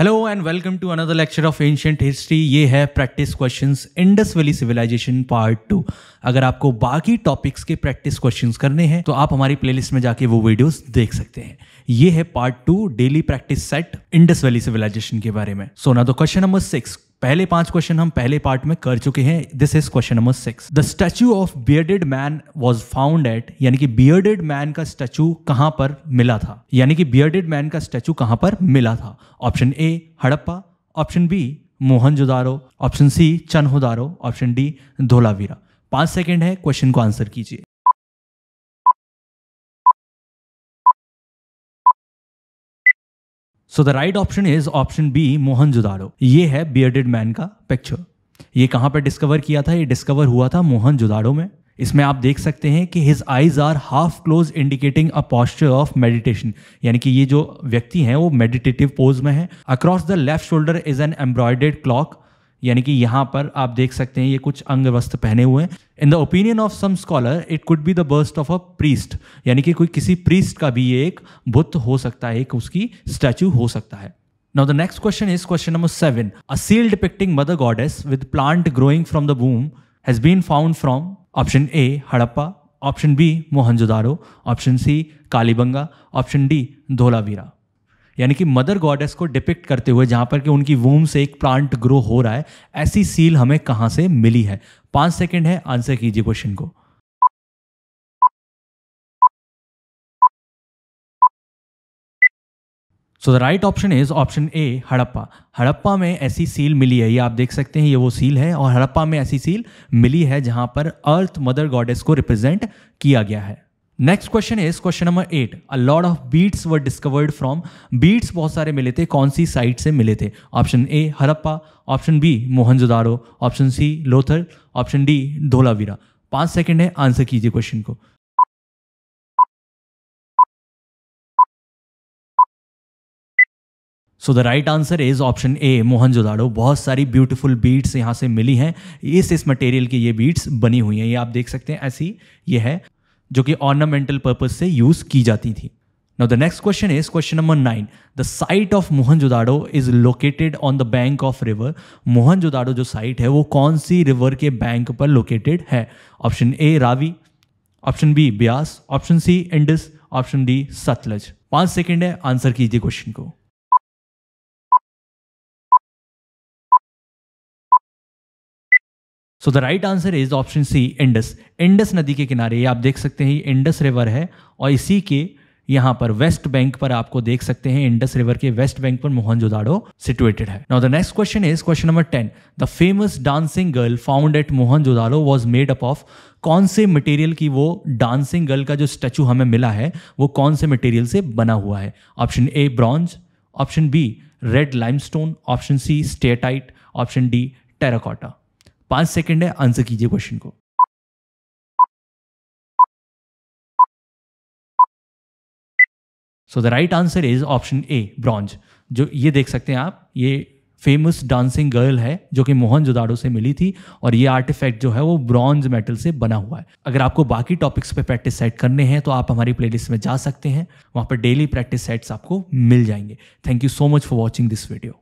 hello and welcome to another lecture of ancient history ये है practice questions Indus valley civilization part two अगर आपको बाकी topics के प्रैक्टिस क्वेश्चंस करने हैं तो आप हमारी प्लेलिस्ट में जाके वो वीडियोस देख सकते हैं ये है part two daily practice set Indus valley civilization के बारे में सोना तो क्वेश्चन नंबर सिक्स पहले पांच क्वेश्चन हम पहले पार्ट में कर चुके हैं this is question number six the statue of bearded man was found at यानी कि बियर्डेड मैन का स्टैचू कहां पर मिला था यानी कि बियर्डेड मैन का स्टैचू कहां पर मिला था option A Harappa option B Mohenjodaro option C Chanhudaro option D Dholavira पांच सेकेंड है क्वेश्चन को आंसर कीजिए so the right option is option B Mohenjodaro ये है बियर्डेड मैन का पिक्चर ये कहाँ पर डिस्कवर किया था ये डिस्कवर हुआ था मोहन जुदाड़ो में इसमें आप देख सकते हैं कि his eyes are half close indicating a posture of meditation यानी कि ये जो व्यक्ति हैं वो मेडिटेटिव पोज में है across the left shoulder is an embroidered cloak यानी कि यहाँ पर आप देख सकते हैं ये कुछ अंग वस्त्र पहने हुए हैं in the opinion of some scholar it could be the burst of a priest यानी कि कोई किसी प्रीस्ट का भी एक बुत हो सकता है एक उसकी स्टैचू हो सकता है now the next question is question number seven a seal depicting mother goddess with plant growing from the बूम has been found from option A Harappa option B Mohenjodaro option C Kalibanga option D Dholavira यानी कि mother goddess को depict करते हुए जहां पर कि उनकी वूम से एक प्लांट ग्रो हो रहा है ऐसी सील हमें कहां से मिली है पांच सेकेंड है आंसर कीजिए क्वेश्चन को so the right option is option A Harappa Harappa में ऐसी सील मिली है ये आप देख सकते हैं ये वो सील है और हड़प्पा में ऐसी सील मिली है जहां पर अर्थ मदर गॉडेस को रिप्रेजेंट किया गया है next question is question number eight a lot of beads were discovered from beads बहुत सारे मिले थे कौन सी साइट से मिले थे option A Harappa option B Mohenjodaro option C Lothal option D Dholavira पांच सेकंड है आंसर कीजिए क्वेश्चन को so the right answer is option A Mohenjodaro बहुत सारी ब्यूटीफुल बीट्स यहाँ से मिली हैं इस इस मटेरियल की ये बीट्स बनी हुई हैं ये आप देख सकते हैं ऐसी ये है जो कि ऑर्नामेंटल पर्पज से यूज की जाती थी now the next question is question number nine the site of Mohenjodaro is located on the bank of river Mohan Mohenjodaro जो साइट है वो कौन सी रिवर के बैंक पर लोकेटेड है option A Ravi option B Beas option C Indus option D Sutlej पांच second है आंसर कीजिए क्वेश्चन को so the right answer is option C Indus Indus नदी के किनारे ये आप देख सकते हैं ये इंडस रिवर है और इसी के यहाँ पर वेस्ट बैंक पर आपको देख सकते हैं इंडस रिवर के वेस्ट बैंक पर मोहनजोदाड़ो सिचुएटेड है now the next question is question number ten the famous dancing girl found at Mohenjodaro was made up of कौन से मटेरियल की वो डांसिंग गर्ल का जो स्टेचू हमें मिला है वो कौन से मटेरियल से बना हुआ है option A bronze option B red limestone option C steatite option D terracotta पांच सेकंड है आंसर कीजिए क्वेश्चन को so the right answer is option A bronze जो ये देख सकते हैं आप ये फेमस डांसिंग गर्ल है जो कि मोहन जोदाड़ो से मिली थी और ये आर्टिफैक्ट जो है वो ब्रॉन्ज मेटल से बना हुआ है अगर आपको बाकी टॉपिक्स पे प्रैक्टिस सेट करने हैं तो आप हमारी प्लेलिस्ट में जा सकते हैं वहाँ पर डेली प्रैक्टिस सेट्स आपको मिल जाएंगे thank you so much for watching this video